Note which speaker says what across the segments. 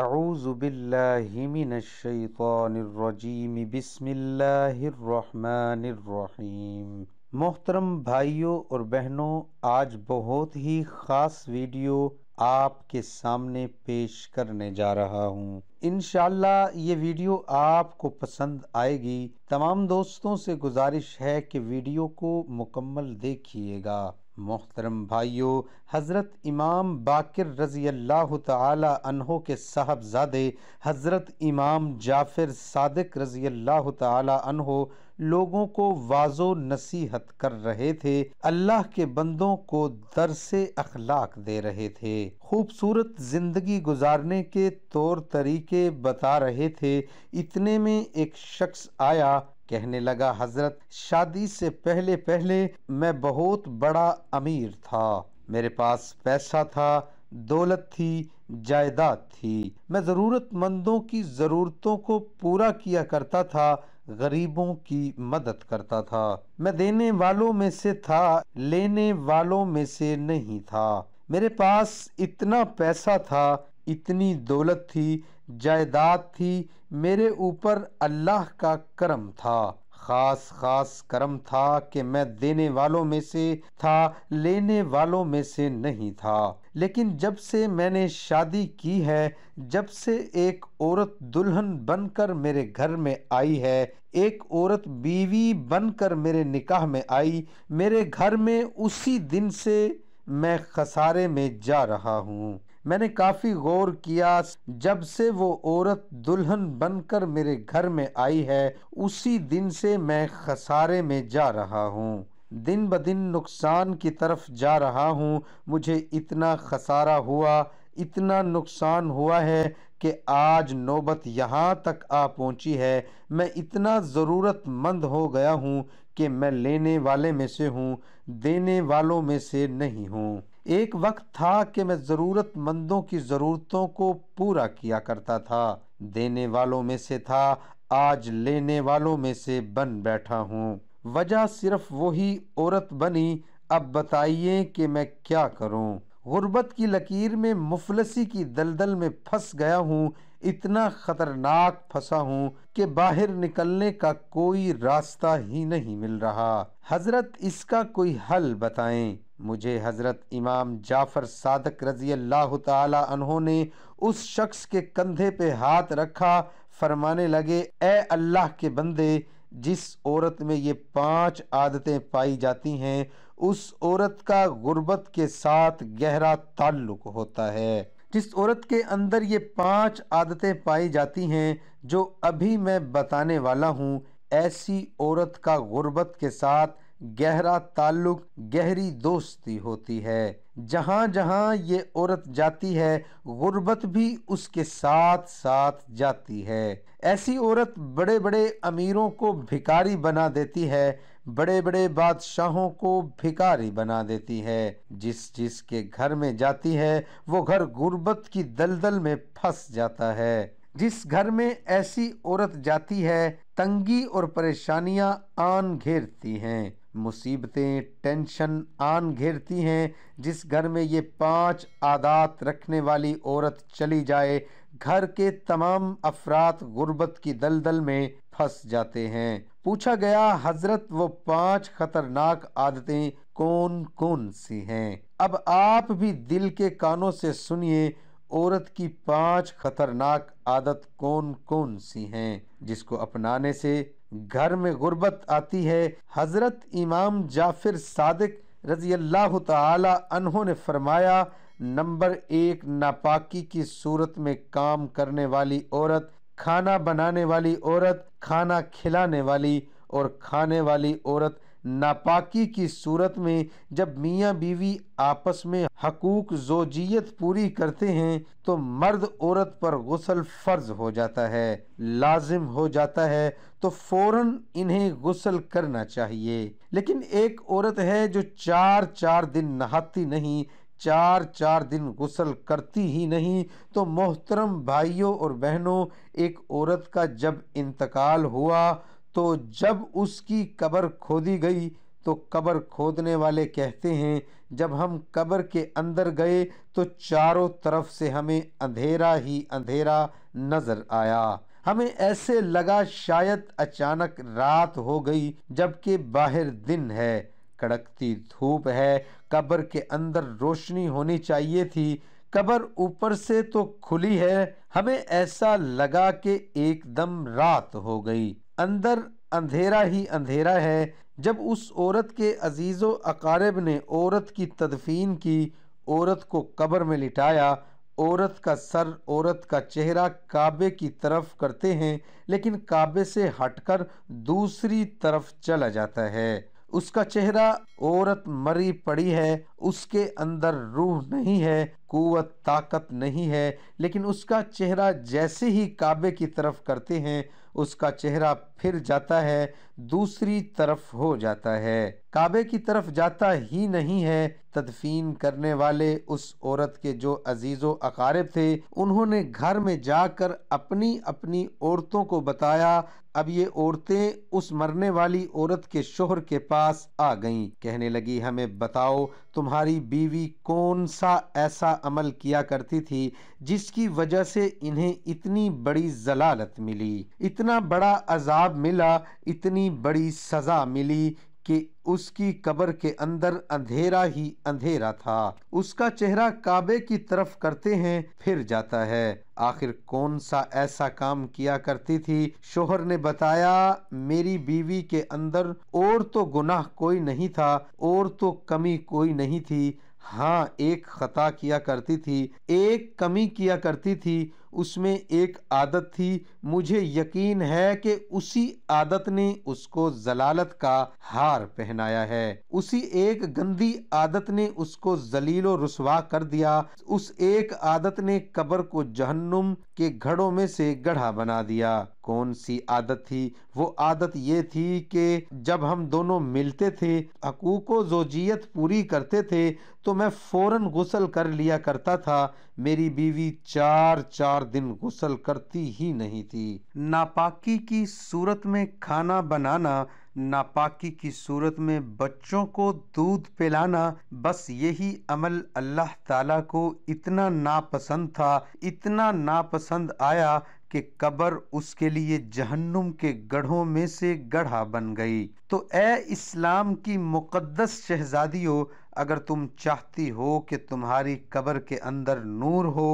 Speaker 1: أعوذ بالله من الشيطان الرجيम बिस्मिल्लाहिर्रहमानिर्रहीम मोहतरम भाइयों और बहनों आज बहुत ही ख़ास वीडियो आपके सामने पेश करने जा रहा हूँ इन ये वीडियो आपको पसंद आएगी तमाम दोस्तों से गुजारिश है कि वीडियो को मुकम्मल देखिएगा मोहतरम भाइयों हज़रत इमाम बाकर रज़ी अल्लाह तहों के साहबजादे हज़रत इमाम जाफ़िर सादक रज़ी अल्लाह तहों लोगों को वाजो नसीहत कर रहे थे अल्लाह के बंदों को दर से अखलाक दे रहे थे खूबसूरत ज़िंदगी गुजारने के तौर तरीके बता रहे थे इतने में एक शख्स आया कहने लगा हजरत शादी से पहले पहले मैं बहुत बड़ा अमीर था मेरे पास पैसा था दौलत थी जायदाद थी मैं ज़रूरतमंदों की ज़रूरतों को पूरा किया करता था गरीबों की मदद करता था मैं देने वालों में से था लेने वालों में से नहीं था मेरे पास इतना पैसा था इतनी दौलत थी जायदाद थी मेरे ऊपर अल्लाह का करम था ख़ास ख़ास करम था कि मैं देने वालों में से था लेने वालों में से नहीं था लेकिन जब से मैंने शादी की है जब से एक औरत दुल्हन बनकर मेरे घर में आई है एक औरत बीवी बनकर मेरे निकाह में आई मेरे घर में उसी दिन से मैं खसारे में जा रहा हूँ मैंने काफ़ी गौर किया जब से वो औरत दुल्हन बनकर मेरे घर में आई है उसी दिन से मैं खसारे में जा रहा हूँ दिन ब दिन नुकसान की तरफ जा रहा हूँ मुझे इतना खसारा हुआ इतना नुकसान हुआ है कि आज नौबत यहाँ तक आ पहुँची है मैं इतना ज़रूरतमंद हो गया हूँ कि मैं लेने वाले में से हूँ देने वालों में से नहीं हूँ एक वक्त था कि मैं ज़रूरतमंदों की ज़रूरतों को पूरा किया करता था देने वालों में से था आज लेने वालों में से बन बैठा हूँ वजह सिर्फ वही औरत बनी अब बताइए कि मैं क्या करूँ गुर्बत की लकीर में मुफलसी की दलदल में फंस गया हूँ इतना ख़तरनाक फंसा हूँ कि बाहर निकलने का कोई रास्ता ही नहीं मिल रहा हजरत इसका कोई हल बताएं मुझे हज़रत इमाम जाफ़र सादक रज़ी अल्लाह तहों ने उस शख्स के कंधे पे हाथ रखा फरमाने लगे ए अल्लाह के बंदे जिस औरत में ये पांच आदतें पाई जाती हैं उस औरत का गुर्बत के साथ गहरा ताल्लुक होता है जिस औरत के अंदर ये पांच आदतें पाई जाती हैं जो अभी मैं बताने वाला हूँ ऐसी औरत का गुर्बत के साथ गहरा ताल्लुक गहरी दोस्ती होती है जहाँ जहाँ ये औरत जाती है गुर्बत भी उसके साथ साथ जाती है ऐसी औरत बड़े बड़े अमीरों को भिकारी बना देती है बड़े बड़े बादशाहों को भिकारी बना देती है जिस जिस के घर में जाती है वो घर गुर्बत की दलदल में फंस जाता है जिस घर में ऐसी औरत जाती है तंगी और परेशानियां आन घेरती हैं मुसीबतें टेंशन आन घेरती हैं जिस घर में ये पांच आदात रखने वाली औरत चली जाए घर के तमाम अफराद गुर्बत की दलदल में फंस जाते हैं पूछा गया हजरत वो पांच खतरनाक आदतें कौन कौन सी हैं अब आप भी दिल के कानों से सुनिए औरत की पांच खतरनाक आदत कौन कौन सी हैं जिसको अपनाने से घर में गुर्बत आती है हजरत इमाम जाफिर सादिक रजी अल्लाह तहों ने फरमाया नंबर एक नापाकी की सूरत में काम करने वाली औरत खाना बनाने वाली औरत खाना खिलाने वाली और खाने वाली औरत नापाकी की सूरत में जब मियाँ बीवी आपस में हकूक जोजियत पूरी करते हैं तो मर्द औरत पर गसल फ़र्ज हो जाता है लाजिम हो जाता है तो फौरन इन्हें गसल करना चाहिए लेकिन एक औरत है जो चार चार दिन नहाती नहीं चार चार दिन गसल करती ही नहीं तो मोहतरम भाइयों और बहनों एक औरत का जब इंतकाल हुआ तो जब उसकी कब्र खोदी गई तो कब्र खोदने वाले कहते हैं जब हम कब्र के अंदर गए तो चारों तरफ से हमें अंधेरा ही अंधेरा नज़र आया हमें ऐसे लगा शायद अचानक रात हो गई जबकि बाहर दिन है कड़कती धूप है कब्र के अंदर रोशनी होनी चाहिए थी कब्र ऊपर से तो खुली है हमें ऐसा लगा कि एकदम रात हो गई अंदर अंधेरा ही अंधेरा है जब उस औरत के अजीज़ अकारब ने औरत की तदफीन की औरत को कब्र में लिटाया औरत का सर औरत का चेहरा काबे की तरफ करते हैं लेकिन काबे से हटकर दूसरी तरफ चला जाता है उसका चेहरा औरत मरी पड़ी है उसके अंदर रूह नहीं है कुवत ताकत नहीं है लेकिन उसका चेहरा जैसे ही काबे की तरफ करते हैं उसका चेहरा फिर जाता है दूसरी तरफ हो जाता है काबे की तरफ जाता ही नहीं है तदफीन करने वाले उस औरत के जो अजीज़ो अकारब थे उन्होंने घर में जाकर अपनी अपनी औरतों को बताया अब ये औरतें उस मरने वाली औरत के शोहर के पास आ गईं कहने लगी हमें बताओ तुम्हारी बीवी कौन सा ऐसा अमल किया करती थी जिसकी वजह से इन्हें इतनी बड़ी जलालत मिली इतना बड़ा अजाब मिला इतनी बड़ी सज़ा मिली कि उसकी कब्र के अंदर अंधेरा ही अंधेरा था उसका चेहरा काबे की तरफ करते हैं फिर जाता है आखिर कौन सा ऐसा काम किया करती थी शोहर ने बताया मेरी बीवी के अंदर और तो गुनाह कोई नहीं था और तो कमी कोई नहीं थी हाँ एक ख़ता किया करती थी एक कमी किया करती थी उसमें एक आदत थी मुझे यकीन है कि उसी आदत ने उसको जलालत का हार पहनाया है उसी एक गंदी आदत ने उसको जलीलो रसवा कर दिया उस एक आदत ने कब्र को जहन्नुम के घड़ों में से गढ़ा बना दिया कौन सी आदत थी वो आदत ये थी कि जब हम दोनों मिलते थे हकूक जोजियत पूरी करते थे तो मैं फ़ौरन गसल कर लिया करता था मेरी बीवी चार चार दिन गसल करती ही नहीं थी नापाकी की सूरत में खाना बनाना नापाकी की सूरत में बच्चों को दूध पिलाना बस यही अमल अल्लाह ताला को इतना नापसंद था इतना नापसंद आया कि कबर उसके लिए जहन्नुम के गढ़ों में से गढ़ा बन गई तो ए इस्लाम की मुक़द्दस शहजादियों अगर तुम चाहती हो कि तुम्हारी कबर के अंदर नूर हो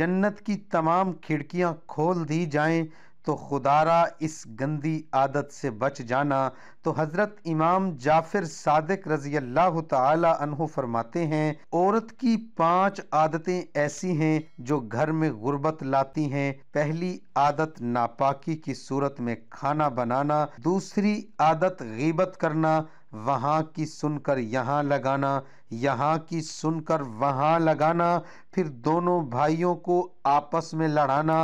Speaker 1: जन्नत की तमाम खिड़कियां खोल दी जाएं तो खुदारा इस गंदी आदत से बच जाना तो हज़रत इमाम जाफिर सादिक रज़ी अल्लाह तहु फरमाते हैं औरत की पांच आदतें ऐसी हैं जो घर में गुर्बत लाती हैं पहली आदत नापाकी की सूरत में खाना बनाना दूसरी आदत गीबत करना वहाँ की सुनकर यहाँ लगाना यहाँ की सुनकर वहाँ लगाना फिर दोनों भाइयों को आपस में लड़ाना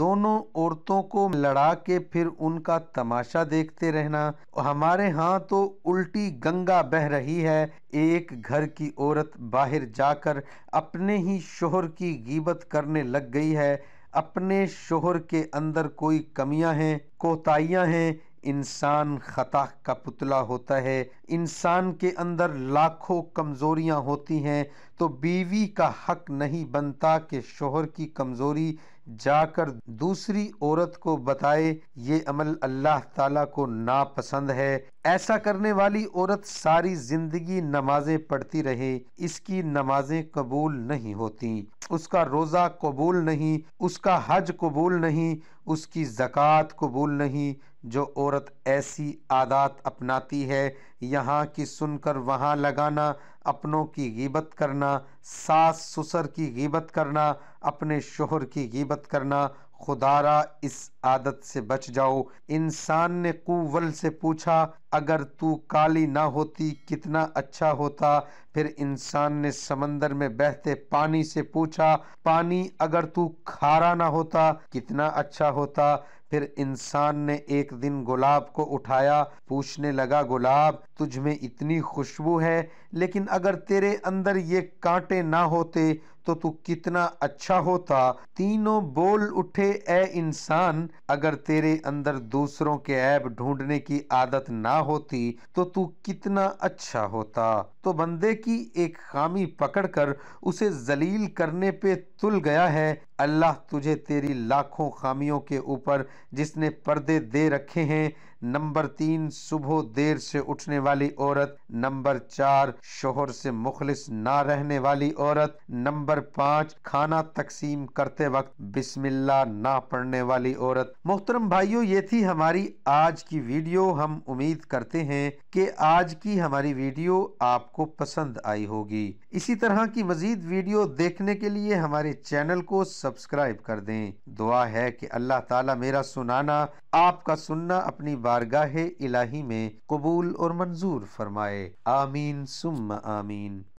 Speaker 1: दोनों औरतों को लड़ा के फिर उनका तमाशा देखते रहना हमारे यहाँ तो उल्टी गंगा बह रही है एक घर की औरत बाहर जाकर अपने ही शोहर की गीबत करने लग गई है अपने शोहर के अंदर कोई कमियां हैं कोताहियां हैं इंसान ख़ता का पुतला होता है इंसान के अंदर लाखों कमज़ोरियाँ होती हैं तो बीवी का हक नहीं बनता कि शोहर की कमज़ोरी जाकर दूसरी औरत को बताए ये अमल अल्लाह ताला को नापसंद है ऐसा करने वाली औरत सारी ज़िंदगी नमाज़ें पढ़ती रहे इसकी नमाज़ें कबूल नहीं होती उसका रोज़ा कबूल नहीं उसका हज कबूल नहीं उसकी ज़क़़त कबूल नहीं जो औरत ऐसी आदत अपनाती है यहाँ की सुनकर वहाँ लगाना अपनों की गिबत करना सास ससुर की गिबत करना अपने शोहर की गिबत करना खुदारा इस आदत से बच जाओ इंसान ने कुवल से पूछा अगर तू काली ना होती कितना अच्छा होता फिर इंसान ने समंदर में बहते पानी से पूछा पानी अगर तू खारा ना होता कितना अच्छा होता फिर इंसान ने एक दिन गुलाब को उठाया पूछने लगा गुलाब तुझ में इतनी खुशबू है लेकिन अगर तेरे अंदर ये कांटे ना होते तो तू कितना अच्छा होता तीनों बोल उठे ए इंसान अगर तेरे अंदर दूसरों के ऐब ढूंढने की आदत ना होती तो तू कितना अच्छा होता तो बंदे की एक खामी पकड़कर उसे जलील करने पे तुल गया है अल्लाह तुझे तेरी लाखों खामियों के ऊपर जिसने पर्दे दे रखे हैं नंबर तीन सुबह देर से उठने वाली औरत नंबर चार शोहर से मुखलिस ना रहने वाली औरत नंबर पाँच खाना तकसीम करते वक्त बिस्मिल्ला ना पढ़ने वाली औरत मोहतरम भाइयों ये थी हमारी आज की वीडियो हम उम्मीद करते हैं कि आज की हमारी वीडियो आपको पसंद आई होगी इसी तरह की मजीद वीडियो देखने के लिए हमारे चैनल को सब्सक्राइब कर दें दुआ है कि अल्लाह ताला मेरा सुनाना आपका सुनना अपनी बारगाह इलाही में कबूल और मंजूर फरमाए आमीन सुम आमीन